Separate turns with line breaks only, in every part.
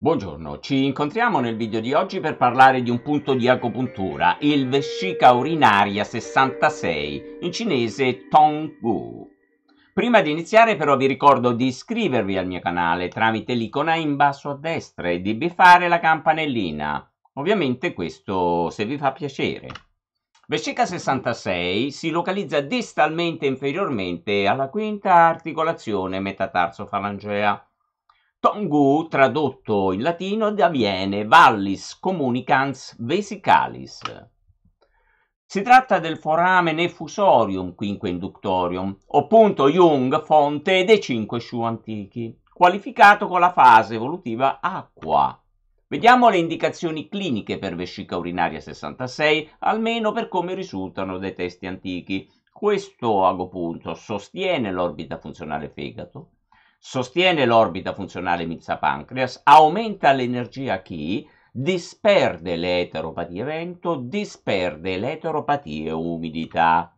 Buongiorno, ci incontriamo nel video di oggi per parlare di un punto di acupuntura, il vescica urinaria 66, in cinese Tonggu. Prima di iniziare però vi ricordo di iscrivervi al mio canale tramite l'icona in basso a destra e di bifare la campanellina. Ovviamente questo se vi fa piacere. Vescica 66 si localizza distalmente inferiormente alla quinta articolazione metatarso-falangea Tongu tradotto in latino diviene Vallis communicans vesicalis. Si tratta del foramen effusorium quinque inductorium, o punto Jung fonte dei cinque shu antichi, qualificato con la fase evolutiva acqua. Vediamo le indicazioni cliniche per vescica urinaria 66, almeno per come risultano dai testi antichi. Questo agopunto sostiene l'orbita funzionale fegato, sostiene l'orbita funzionale mizza-pancreas, aumenta l'energia chi, disperde le eteropatie vento, disperde le eteropatie umidità.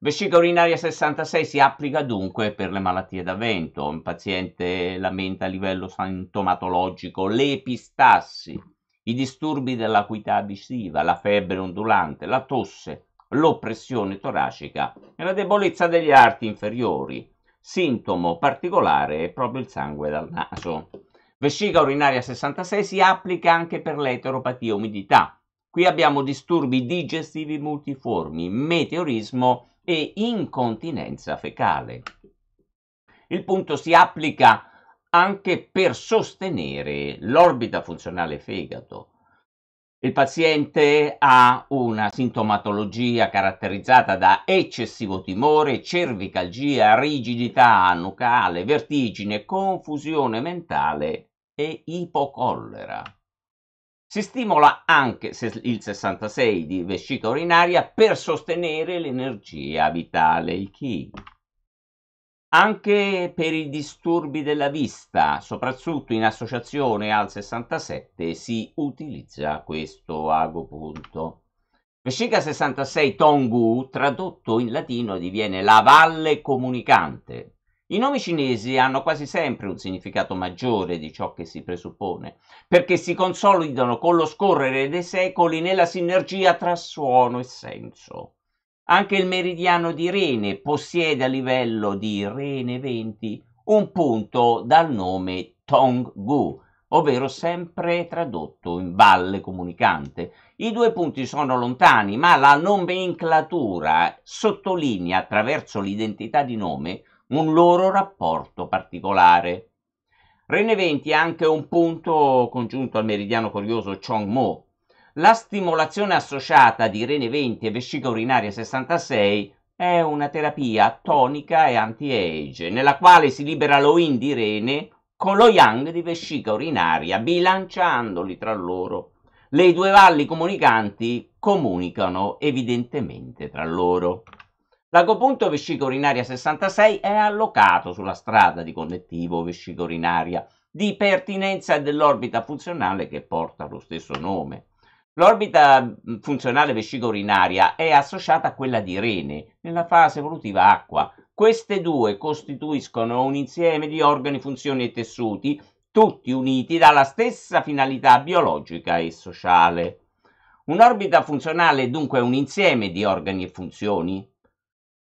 Vescica urinaria 66 si applica dunque per le malattie da vento. Un paziente lamenta a livello sintomatologico l'epistassi, i disturbi dell'acuità visiva, la febbre ondulante, la tosse, l'oppressione toracica e la debolezza degli arti inferiori. Sintomo particolare è proprio il sangue dal naso. Vescica urinaria 66 si applica anche per l'eteropatia umidità. Qui abbiamo disturbi digestivi multiformi, meteorismo e incontinenza fecale. Il punto si applica anche per sostenere l'orbita funzionale fegato, il paziente ha una sintomatologia caratterizzata da eccessivo timore, cervicalgia, rigidità nucale, vertigine, confusione mentale e ipocollera. Si stimola anche il 66 di vescica urinaria per sostenere l'energia vitale, il chi anche per i disturbi della vista, soprattutto in associazione al 67 si utilizza questo agopunto. Vescica 66 Tongu, tradotto in latino, diviene la valle comunicante. I nomi cinesi hanno quasi sempre un significato maggiore di ciò che si presuppone, perché si consolidano con lo scorrere dei secoli nella sinergia tra suono e senso. Anche il meridiano di Rene possiede a livello di Rene 20 un punto dal nome Tonggu, ovvero sempre tradotto in valle comunicante. I due punti sono lontani, ma la nomenclatura sottolinea attraverso l'identità di nome un loro rapporto particolare. Rene 20 è anche un punto congiunto al meridiano curioso Chongmo, la stimolazione associata di rene 20 e vescica urinaria 66 è una terapia tonica e anti-age, nella quale si libera lo yin di rene con lo yang di vescica urinaria, bilanciandoli tra loro. Le due valli comunicanti comunicano evidentemente tra loro. L'agopunto vescica urinaria 66 è allocato sulla strada di connettivo vescica urinaria di pertinenza dell'orbita funzionale che porta lo stesso nome. L'orbita mm, funzionale vescico-urinaria è associata a quella di rene, nella fase evolutiva acqua. Queste due costituiscono un insieme di organi, funzioni e tessuti, tutti uniti dalla stessa finalità biologica e sociale. Un'orbita funzionale è dunque un insieme di organi e funzioni.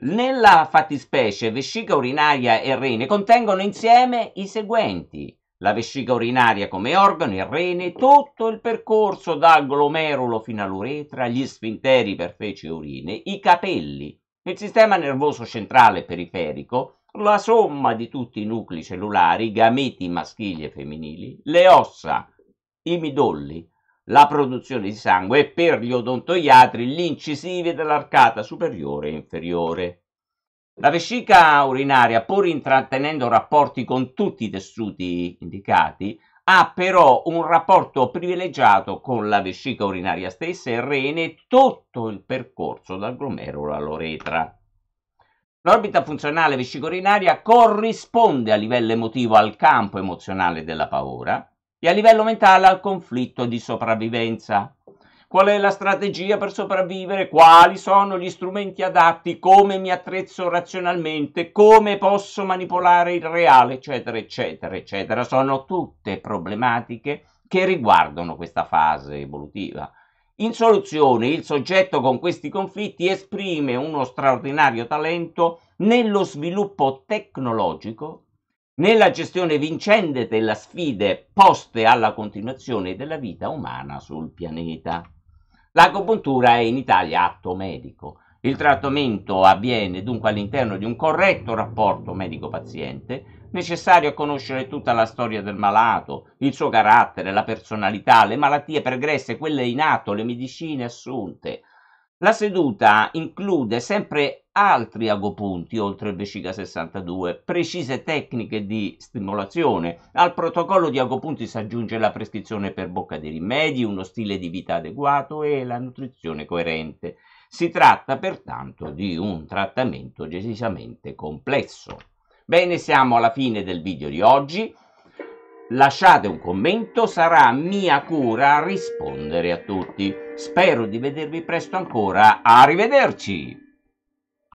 Nella fattispecie vescica urinaria e rene contengono insieme i seguenti la vescica urinaria come organo, il rene, tutto il percorso dal glomerulo fino all'uretra, gli sfinteri per feci urine, i capelli, il sistema nervoso centrale periferico, la somma di tutti i nuclei cellulari, gameti maschili e femminili, le ossa, i midolli, la produzione di sangue e per gli odontoiatri gli incisivi dell'arcata superiore e inferiore. La vescica urinaria, pur intrattenendo rapporti con tutti i tessuti indicati, ha però un rapporto privilegiato con la vescica urinaria stessa e rene tutto il percorso dal glomerulo all'oretra. L'orbita funzionale vescica urinaria corrisponde a livello emotivo al campo emozionale della paura e a livello mentale al conflitto di sopravvivenza qual è la strategia per sopravvivere, quali sono gli strumenti adatti, come mi attrezzo razionalmente, come posso manipolare il reale, eccetera, eccetera, eccetera. Sono tutte problematiche che riguardano questa fase evolutiva. In soluzione, il soggetto con questi conflitti esprime uno straordinario talento nello sviluppo tecnologico, nella gestione vincente delle sfide poste alla continuazione della vita umana sul pianeta. L'agopuntura è in Italia atto medico. Il trattamento avviene dunque all'interno di un corretto rapporto medico-paziente, necessario a conoscere tutta la storia del malato, il suo carattere, la personalità, le malattie pregresse, quelle in atto, le medicine assunte, la seduta include sempre altri agopunti oltre il vescica 62, precise tecniche di stimolazione. Al protocollo di agopunti si aggiunge la prescrizione per bocca di rimedi, uno stile di vita adeguato e la nutrizione coerente. Si tratta pertanto di un trattamento decisamente complesso. Bene, siamo alla fine del video di oggi. Lasciate un commento, sarà mia cura rispondere a tutti. Spero di vedervi presto ancora. Arrivederci!